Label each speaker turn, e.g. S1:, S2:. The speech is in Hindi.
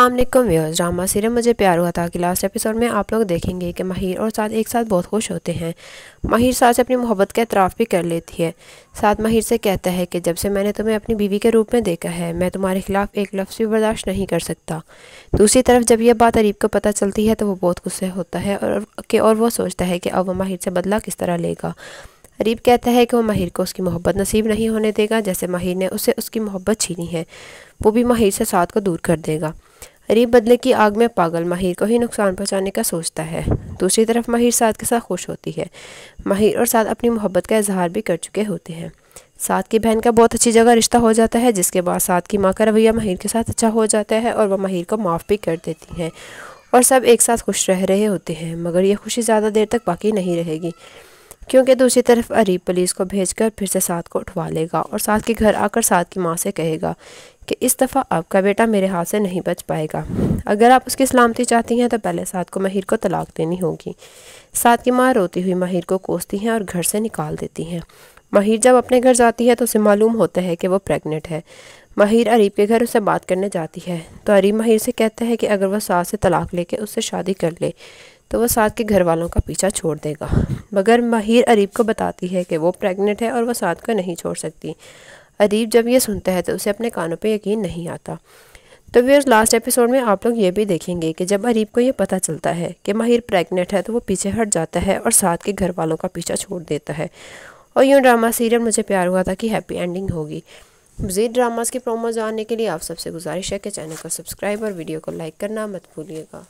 S1: अलमेकम व्यवर्स ड्रामा सीरियल मुझे प्यार हुआ था कि लास्ट एपिसोड में आप लोग देखेंगे कि माहिर और साथ एक साथ बहुत खुश होते हैं माहिर साथ से अपनी मोहब्बत का एतराफ़ भी कर लेती है साथ माहिर से कहता है कि जब से मैंने तुम्हें अपनी बीवी के रूप में देखा है मैं तुम्हारे खिलाफ एक लफ्ज़ भी बर्दाश्त नहीं कर सकता दूसरी तरफ जब यह बात अरीब को पता चलती है तो वह बहुत गुस्से होता है और कि और वह सोचता है कि अब वह माहिर से बदला किस तरह लेगा अरीब कहता है कि वह माहिर को उसकी मोहब्बत नसीब नहीं होने देगा जैसे माहिर ने उसे उसकी मोहब्बत छीनी है वो भी माहिर से साथ को दूर कर देगा रीप बदले की आग में पागल माहिर को ही नुकसान पहुंचाने का सोचता है दूसरी तरफ माहिर साथ के साथ खुश होती है माहिर और साथ अपनी मोहब्बत का इजहार भी कर चुके होते हैं साथ की बहन का बहुत अच्छी जगह रिश्ता हो जाता है जिसके बाद साथ की माँ का रवैया माहिर के साथ अच्छा हो जाता है और वह माहिर को माफ़ भी कर देती हैं और सब एक साथ खुश रह रहे होते हैं मगर यह खुशी ज़्यादा देर तक बाकी नहीं रहेगी क्योंकि दूसरी तरफ अरीब पुलिस को भेजकर फिर से साथ को उठवा लेगा और साथ के घर आकर साथ की माँ से कहेगा कि इस दफ़ा आपका बेटा मेरे हाथ से नहीं बच पाएगा अगर आप उसकी सलामती चाहती हैं तो पहले साथ को माहिर को तलाक देनी होगी साथ की माँ रोती हुई माहिर को कोसती हैं और घर से निकाल देती हैं माहिर जब अपने घर जाती है तो उसे मालूम होता है कि वो प्रेग्नेंट है माहिर अरीब के घर उससे बात करने जाती है तो अरीब माहिर से कहता है कि अगर वह सास से तलाक लेके उससे शादी कर ले तो वह साथ के घर वालों का पीछा छोड़ देगा मगर माहिर अरीब को बताती है कि वो प्रेग्नेंट है और वह साथ को नहीं छोड़ सकती अरीब जब यह सुनता है तो उसे अपने कानों पर यकीन नहीं आता तो फिर लास्ट एपिसोड में आप लोग ये भी देखेंगे कि जब अरीब को यह पता चलता है कि माहिर प्रेग्नेंट है तो वो पीछे हट जाता है और साथ के घर वालों का पीछा छोड़ देता है और यूँ ड्रामा सीरियल मुझे प्यार हुआ था कि हैप्पी एंडिंग होगी मजीद ड्रामास के प्रोमोज आने के लिए आप सबसे गुजारिश है कि चैनल को सब्सक्राइब और वीडियो को लाइक करना मत भूलिएगा